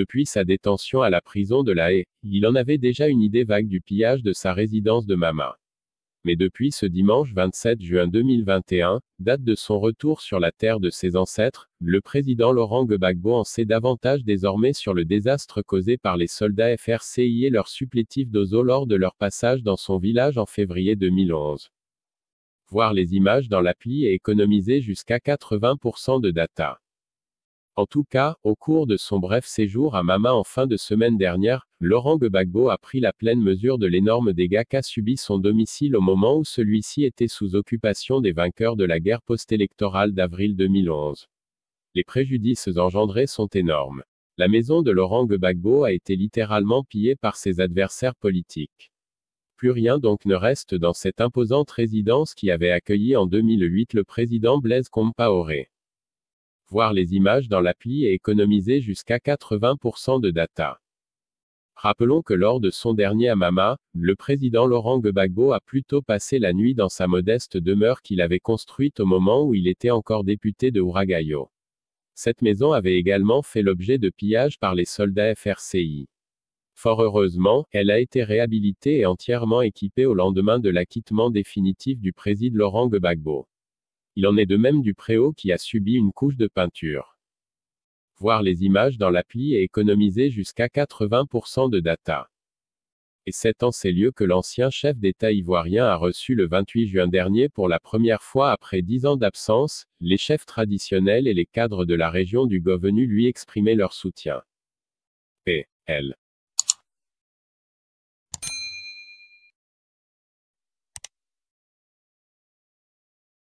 Depuis sa détention à la prison de La Haye, il en avait déjà une idée vague du pillage de sa résidence de Mama. Mais depuis ce dimanche 27 juin 2021, date de son retour sur la terre de ses ancêtres, le président Laurent Gbagbo en sait davantage désormais sur le désastre causé par les soldats FRCI et leurs supplétifs d'Ozo lors de leur passage dans son village en février 2011. Voir les images dans l'appli et économiser jusqu'à 80% de data. En tout cas, au cours de son bref séjour à Mama en fin de semaine dernière, Laurent Gbagbo a pris la pleine mesure de l'énorme dégât qu'a subi son domicile au moment où celui-ci était sous occupation des vainqueurs de la guerre post-électorale d'avril 2011. Les préjudices engendrés sont énormes. La maison de Laurent Gbagbo a été littéralement pillée par ses adversaires politiques. Plus rien donc ne reste dans cette imposante résidence qui avait accueilli en 2008 le président Blaise Compaoré voir les images dans l'appli et économiser jusqu'à 80% de data. Rappelons que lors de son dernier Amama, le président Laurent Gbagbo a plutôt passé la nuit dans sa modeste demeure qu'il avait construite au moment où il était encore député de Ouragayo. Cette maison avait également fait l'objet de pillages par les soldats FRCI. Fort heureusement, elle a été réhabilitée et entièrement équipée au lendemain de l'acquittement définitif du président Laurent Gbagbo. Il en est de même du préau qui a subi une couche de peinture. Voir les images dans l'appli et économiser jusqu'à 80% de data. Et c'est en ces lieux que l'ancien chef d'État ivoirien a reçu le 28 juin dernier pour la première fois après 10 ans d'absence, les chefs traditionnels et les cadres de la région du Govenu lui exprimaient leur soutien. P. L.